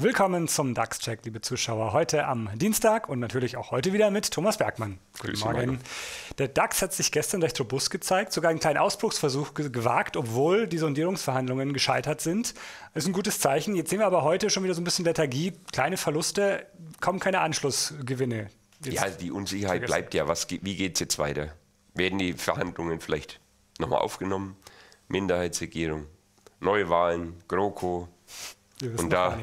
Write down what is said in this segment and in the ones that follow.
Willkommen zum DAX-Check, liebe Zuschauer. Heute am Dienstag und natürlich auch heute wieder mit Thomas Bergmann. Guten Grüß Morgen. Der DAX hat sich gestern recht robust gezeigt, sogar einen kleinen Ausbruchsversuch gewagt, obwohl die Sondierungsverhandlungen gescheitert sind. Das ist ein gutes Zeichen. Jetzt sehen wir aber heute schon wieder so ein bisschen Lethargie, kleine Verluste, kaum keine Anschlussgewinne. Jetzt ja, die Unsicherheit bleibt ja. Was, wie geht es jetzt weiter? Werden die Verhandlungen vielleicht nochmal aufgenommen? Minderheitsregierung, Neuwahlen, GroKo. Und da,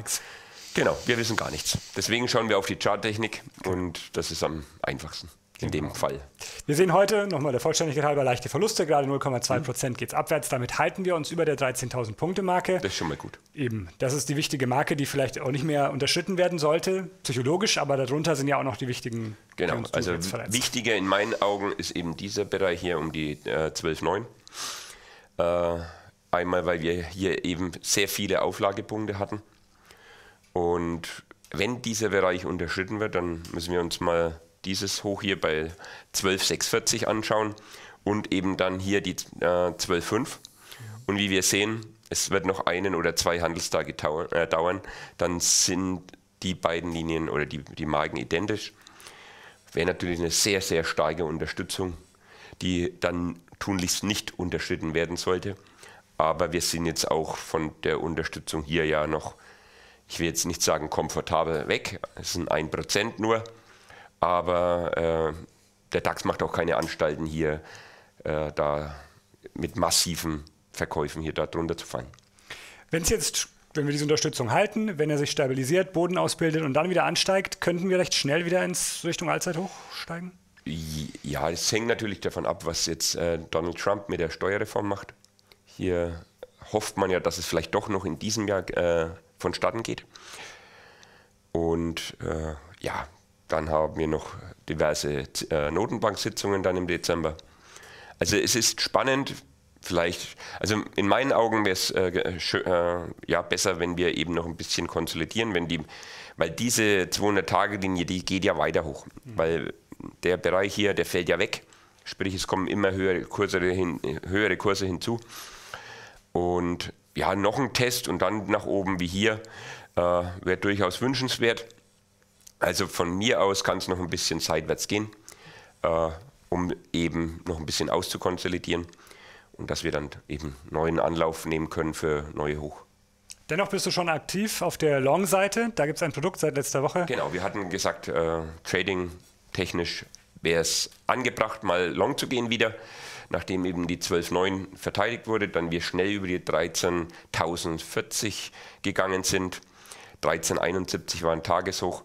Genau, wir wissen gar nichts. Deswegen schauen wir auf die Charttechnik und das ist am einfachsten in dem genau. Fall. Wir sehen heute nochmal der Vollständigkeit halber leichte Verluste, gerade 0,2 mhm. geht es abwärts. Damit halten wir uns über der 13.000 Punkte Marke. Das ist schon mal gut. Eben, das ist die wichtige Marke, die vielleicht auch nicht mehr unterschritten werden sollte, psychologisch, aber darunter sind ja auch noch die wichtigen. Genau, also wichtiger in meinen Augen ist eben dieser Bereich hier um die äh, 12,9. Äh, einmal, weil wir hier eben sehr viele Auflagepunkte hatten und wenn dieser Bereich unterschritten wird, dann müssen wir uns mal dieses Hoch hier bei 12,640 anschauen und eben dann hier die äh, 12,5. Und wie wir sehen, es wird noch einen oder zwei Handelstage äh, dauern, dann sind die beiden Linien oder die, die Marken identisch. Wäre natürlich eine sehr, sehr starke Unterstützung, die dann tunlichst nicht unterschritten werden sollte. Aber wir sind jetzt auch von der Unterstützung hier ja noch ich will jetzt nicht sagen komfortabel weg, es sind ein Prozent nur, aber äh, der DAX macht auch keine Anstalten hier, äh, da mit massiven Verkäufen hier darunter zu fallen. Wenn es jetzt wenn wir diese Unterstützung halten, wenn er sich stabilisiert, Boden ausbildet und dann wieder ansteigt, könnten wir recht schnell wieder ins Richtung Allzeithoch steigen? Ja, es hängt natürlich davon ab, was jetzt äh, Donald Trump mit der Steuerreform macht. Hier hofft man ja, dass es vielleicht doch noch in diesem Jahr äh, vonstatten geht. Und äh, ja, dann haben wir noch diverse äh, Notenbank-Sitzungen dann im Dezember. Also es ist spannend, vielleicht, also in meinen Augen wäre äh, es äh, ja, besser, wenn wir eben noch ein bisschen konsolidieren, wenn die, weil diese 200-Tage-Linie, die geht ja weiter hoch, mhm. weil der Bereich hier, der fällt ja weg, sprich es kommen immer höhere Kurse, hin, höhere Kurse hinzu und ja, noch ein Test und dann nach oben wie hier äh, wäre durchaus wünschenswert. Also von mir aus kann es noch ein bisschen seitwärts gehen, äh, um eben noch ein bisschen auszukonsolidieren und dass wir dann eben neuen Anlauf nehmen können für neue Hoch. Dennoch bist du schon aktiv auf der Long-Seite. Da gibt es ein Produkt seit letzter Woche. Genau, wir hatten gesagt, äh, trading technisch wäre es angebracht, mal long zu gehen wieder nachdem eben die 12.9 verteidigt wurde, dann wir schnell über die 13.040 gegangen sind. 13,71 war ein Tageshoch.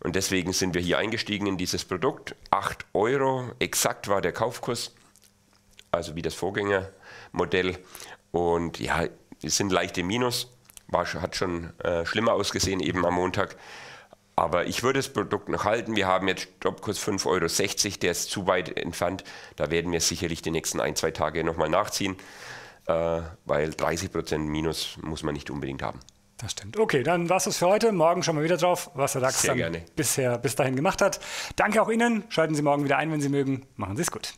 Und deswegen sind wir hier eingestiegen in dieses Produkt. 8 Euro exakt war der Kaufkurs, also wie das Vorgängermodell. Und ja, wir sind leicht im Minus, war, hat schon äh, schlimmer ausgesehen eben am Montag. Aber ich würde das Produkt noch halten. Wir haben jetzt Stoppkurs 5,60 Euro, der ist zu weit entfernt. Da werden wir sicherlich die nächsten ein, zwei Tage nochmal nachziehen, äh, weil 30% Prozent Minus muss man nicht unbedingt haben. Das stimmt. Okay, dann war es das für heute. Morgen schauen wir wieder drauf, was der DAX bisher bis dahin gemacht hat. Danke auch Ihnen. Schalten Sie morgen wieder ein, wenn Sie mögen. Machen Sie es gut.